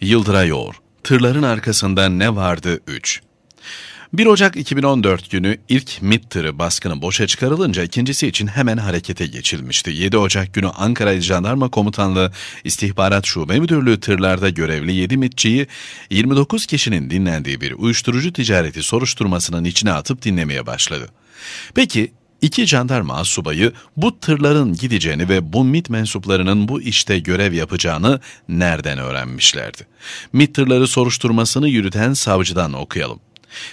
Yıldıra Yoğur, Tırların Arkasında Ne Vardı 3. 1 Ocak 2014 günü ilk MİT tırı baskını boşa çıkarılınca ikincisi için hemen harekete geçilmişti. 7 Ocak günü Ankara İl Jandarma Komutanlığı İstihbarat Şube Müdürlüğü tırlarda görevli 7 MİTçiyi 29 kişinin dinlendiği bir uyuşturucu ticareti soruşturmasının içine atıp dinlemeye başladı. Peki İki jandarma subayı bu tırların gideceğini ve bu MIT mensuplarının bu işte görev yapacağını nereden öğrenmişlerdi? MIT tırları soruşturmasını yürüten savcıdan okuyalım.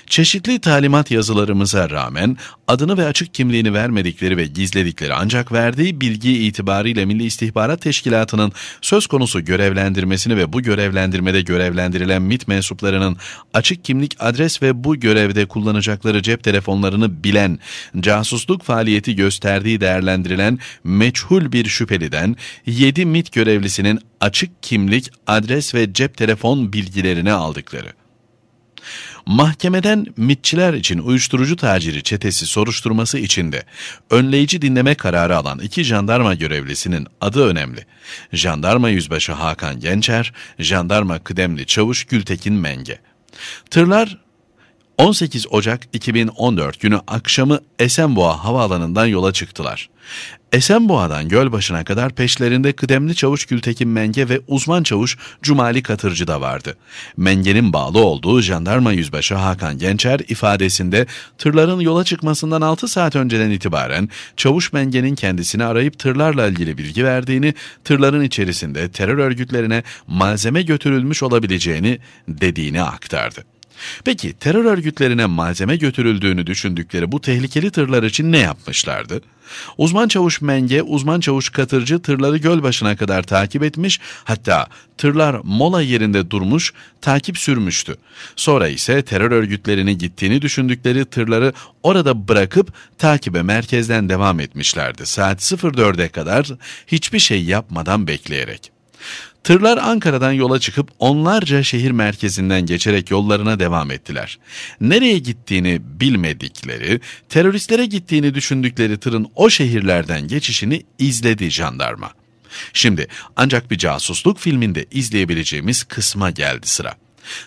Çeşitli talimat yazılarımıza rağmen adını ve açık kimliğini vermedikleri ve gizledikleri ancak verdiği bilgi itibariyle Milli İstihbarat Teşkilatı'nın söz konusu görevlendirmesini ve bu görevlendirmede görevlendirilen MIT mensuplarının açık kimlik adres ve bu görevde kullanacakları cep telefonlarını bilen, casusluk faaliyeti gösterdiği değerlendirilen meçhul bir şüpheliden 7 MIT görevlisinin açık kimlik adres ve cep telefon bilgilerini aldıkları. Mahkemeden mitçiler için uyuşturucu taciri çetesi soruşturması içinde önleyici dinleme kararı alan iki jandarma görevlisinin adı önemli. Jandarma Yüzbaşı Hakan Gençer, Jandarma Kıdemli Çavuş Gültekin Menge. Tırlar 18 Ocak 2014 günü akşamı Esenboğa havaalanından yola çıktılar. Esenboğa'dan Gölbaşı'na kadar peşlerinde kıdemli çavuş Gültekin Menge ve uzman çavuş Cumali Katırcı da vardı. Menge'nin bağlı olduğu jandarma yüzbaşı Hakan Gençer ifadesinde tırların yola çıkmasından 6 saat önceden itibaren çavuş Menge'nin kendisini arayıp tırlarla ilgili bilgi verdiğini, tırların içerisinde terör örgütlerine malzeme götürülmüş olabileceğini dediğini aktardı. Peki terör örgütlerine malzeme götürüldüğünü düşündükleri bu tehlikeli tırlar için ne yapmışlardı? Uzman çavuş Menge, uzman çavuş Katırcı tırları gölbaşına kadar takip etmiş, hatta tırlar mola yerinde durmuş, takip sürmüştü. Sonra ise terör örgütlerini gittiğini düşündükleri tırları orada bırakıp takibe merkezden devam etmişlerdi. Saat 04'e kadar hiçbir şey yapmadan bekleyerek. Tırlar Ankara'dan yola çıkıp onlarca şehir merkezinden geçerek yollarına devam ettiler. Nereye gittiğini bilmedikleri, teröristlere gittiğini düşündükleri tırın o şehirlerden geçişini izledi jandarma. Şimdi ancak bir casusluk filminde izleyebileceğimiz kısma geldi sıra.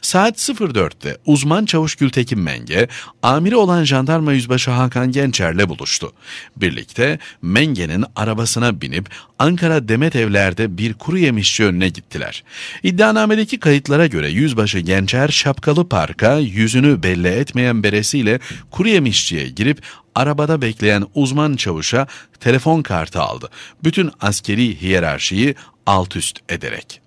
Saat 04'te uzman çavuş Gültekin Menge, amiri olan jandarma yüzbaşı Hakan Gençer'le buluştu. Birlikte Menge'nin arabasına binip Ankara Demet Evler'de bir kuru yemişçi önüne gittiler. İddianamedeki kayıtlara göre yüzbaşı Gençer şapkalı parka yüzünü belli etmeyen beresiyle kuru yemişçiye girip arabada bekleyen uzman çavuşa telefon kartı aldı. Bütün askeri hiyerarşiyi alt üst ederek.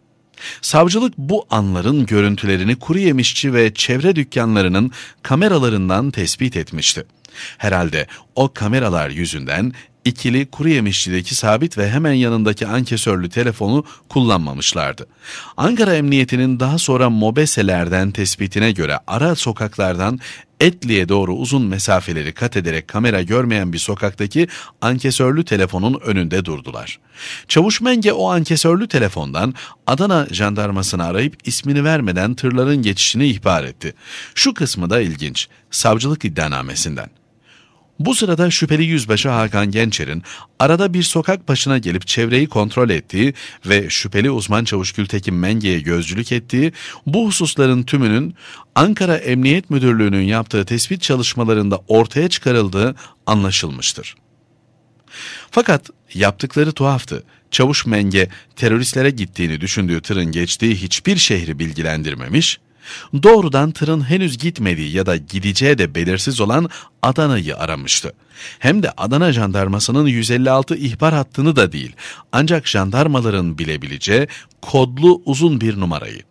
Savcılık bu anların görüntülerini kuru yemişçi ve çevre dükkanlarının kameralarından tespit etmişti. Herhalde o kameralar yüzünden İkili kuru yemişçideki sabit ve hemen yanındaki ankesörlü telefonu kullanmamışlardı. Ankara Emniyeti'nin daha sonra mobeselerden tespitine göre ara sokaklardan Etli'ye doğru uzun mesafeleri kat ederek kamera görmeyen bir sokaktaki ankesörlü telefonun önünde durdular. Çavuş Menge o ankesörlü telefondan Adana jandarmasını arayıp ismini vermeden tırların geçişini ihbar etti. Şu kısmı da ilginç, savcılık iddianamesinden. Bu sırada şüpheli yüzbaşı Hakan Gençer'in arada bir sokak başına gelip çevreyi kontrol ettiği ve şüpheli uzman çavuş Gültekin Menge'ye gözcülük ettiği bu hususların tümünün Ankara Emniyet Müdürlüğü'nün yaptığı tespit çalışmalarında ortaya çıkarıldığı anlaşılmıştır. Fakat yaptıkları tuhaftı. Çavuş Menge teröristlere gittiğini düşündüğü tırın geçtiği hiçbir şehri bilgilendirmemiş, Doğrudan tırın henüz gitmediği ya da gideceği de belirsiz olan Adana'yı aramıştı. Hem de Adana Jandarması'nın 156 ihbar hattını da değil, ancak jandarmaların bilebileceği kodlu uzun bir numarayı.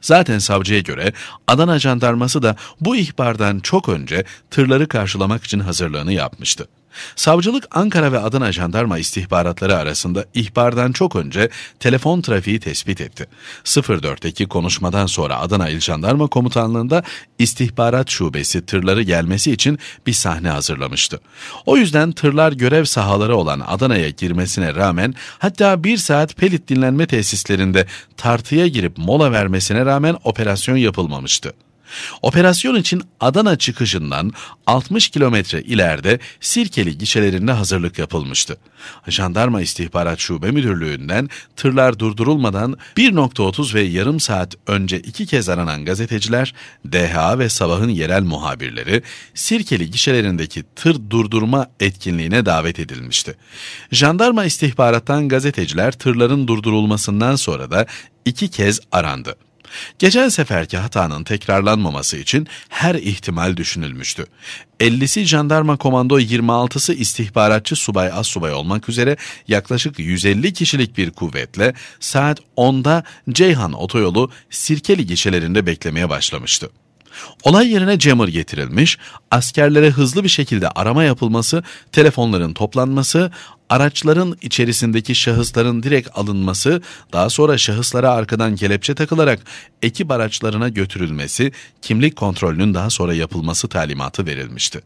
Zaten savcıya göre Adana Jandarması da bu ihbardan çok önce tırları karşılamak için hazırlığını yapmıştı. Savcılık Ankara ve Adana Jandarma istihbaratları arasında ihbardan çok önce telefon trafiği tespit etti. 04'teki konuşmadan sonra Adana İl Jandarma Komutanlığı'nda istihbarat şubesi tırları gelmesi için bir sahne hazırlamıştı. O yüzden tırlar görev sahaları olan Adana'ya girmesine rağmen hatta bir saat Pelit dinlenme tesislerinde tartıya girip mola vermesine rağmen operasyon yapılmamıştı. Operasyon için Adana çıkışından 60 kilometre ileride Sirkeli gişelerinde hazırlık yapılmıştı. Jandarma İstihbarat Şube Müdürlüğü'nden tırlar durdurulmadan 1.30 ve yarım saat önce iki kez aranan gazeteciler, DHA ve Sabah'ın yerel muhabirleri Sirkeli gişelerindeki tır durdurma etkinliğine davet edilmişti. Jandarma İstihbarat'tan gazeteciler tırların durdurulmasından sonra da iki kez arandı. Geçen seferki hatanın tekrarlanmaması için her ihtimal düşünülmüştü. 50'si jandarma komando 26'sı istihbaratçı subay az subay olmak üzere yaklaşık 150 kişilik bir kuvvetle saat 10'da Ceyhan otoyolu Sirkeli gişelerinde beklemeye başlamıştı. Olay yerine Jammer getirilmiş, askerlere hızlı bir şekilde arama yapılması, telefonların toplanması, araçların içerisindeki şahısların direkt alınması, daha sonra şahıslara arkadan kelepçe takılarak ekip araçlarına götürülmesi, kimlik kontrolünün daha sonra yapılması talimatı verilmişti.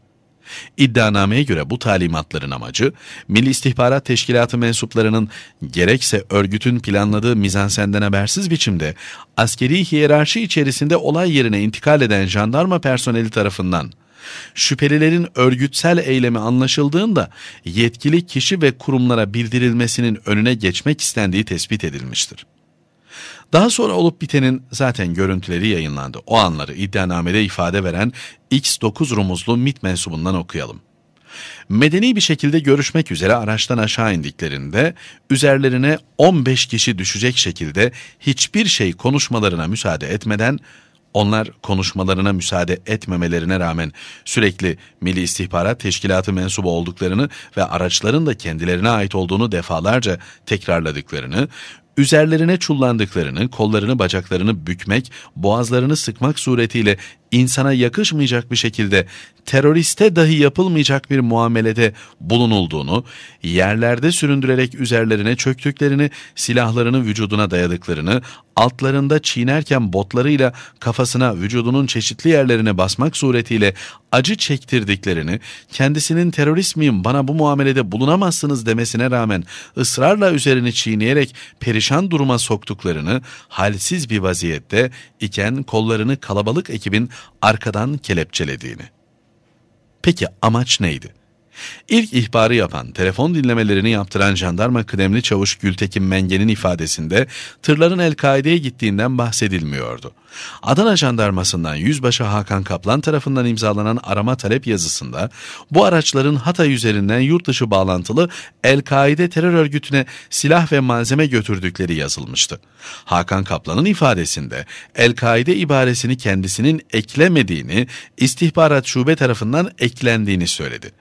İddianameye göre bu talimatların amacı, Milli İstihbarat Teşkilatı mensuplarının gerekse örgütün planladığı mizansenden habersiz biçimde askeri hiyerarşi içerisinde olay yerine intikal eden jandarma personeli tarafından şüphelilerin örgütsel eylemi anlaşıldığında yetkili kişi ve kurumlara bildirilmesinin önüne geçmek istendiği tespit edilmiştir. Daha sonra olup bitenin zaten görüntüleri yayınlandı. O anları iddianamede ifade veren X9 rumuzlu MIT mensubundan okuyalım. Medeni bir şekilde görüşmek üzere araçtan aşağı indiklerinde üzerlerine 15 kişi düşecek şekilde hiçbir şey konuşmalarına müsaade etmeden onlar konuşmalarına müsaade etmemelerine rağmen sürekli Milli İstihbarat Teşkilatı mensubu olduklarını ve araçların da kendilerine ait olduğunu defalarca tekrarladıklarını, Üzerlerine çullandıklarını, kollarını bacaklarını bükmek, boğazlarını sıkmak suretiyle insana yakışmayacak bir şekilde teröriste dahi yapılmayacak bir muamelede bulunulduğunu, yerlerde süründürerek üzerlerine çöktüklerini, silahlarını vücuduna dayadıklarını, altlarında çiğnerken botlarıyla kafasına vücudunun çeşitli yerlerine basmak suretiyle acı çektirdiklerini, kendisinin terörist miyim bana bu muamelede bulunamazsınız demesine rağmen ısrarla üzerini çiğneyerek perişan duruma soktuklarını, halsiz bir vaziyette iken kollarını kalabalık ekibin arkadan kelepçelediğini. Peki amaç neydi? İlk ihbarı yapan, telefon dinlemelerini yaptıran jandarma kıdemli çavuş Gültekin Mengen'in ifadesinde tırların El-Kaide'ye gittiğinden bahsedilmiyordu. Adana Jandarması'ndan Yüzbaşı Hakan Kaplan tarafından imzalanan arama talep yazısında bu araçların Hatay üzerinden yurt dışı bağlantılı El-Kaide terör örgütüne silah ve malzeme götürdükleri yazılmıştı. Hakan Kaplan'ın ifadesinde El-Kaide ibaresini kendisinin eklemediğini, istihbarat şube tarafından eklendiğini söyledi.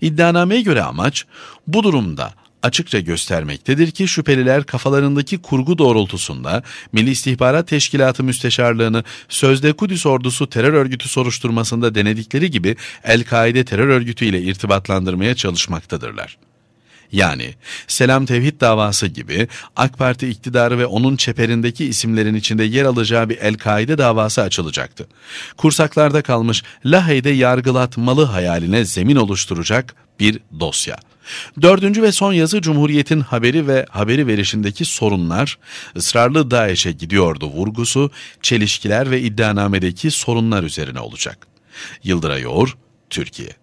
İddianameye göre amaç bu durumda açıkça göstermektedir ki şüpheliler kafalarındaki kurgu doğrultusunda Milli İstihbarat Teşkilatı Müsteşarlığını sözde Kudüs ordusu terör örgütü soruşturmasında denedikleri gibi El-Kaide terör örgütü ile irtibatlandırmaya çalışmaktadırlar. Yani Selam Tevhid davası gibi AK Parti iktidarı ve onun çeperindeki isimlerin içinde yer alacağı bir El-Kaide davası açılacaktı. Kursaklarda kalmış Lahey'de yargılatmalı hayaline zemin oluşturacak bir dosya. Dördüncü ve son yazı Cumhuriyet'in haberi ve haberi verişindeki sorunlar, ısrarlı DAEŞ'e gidiyordu vurgusu, çelişkiler ve iddianamedeki sorunlar üzerine olacak. Yıldıray Yoğur, Türkiye.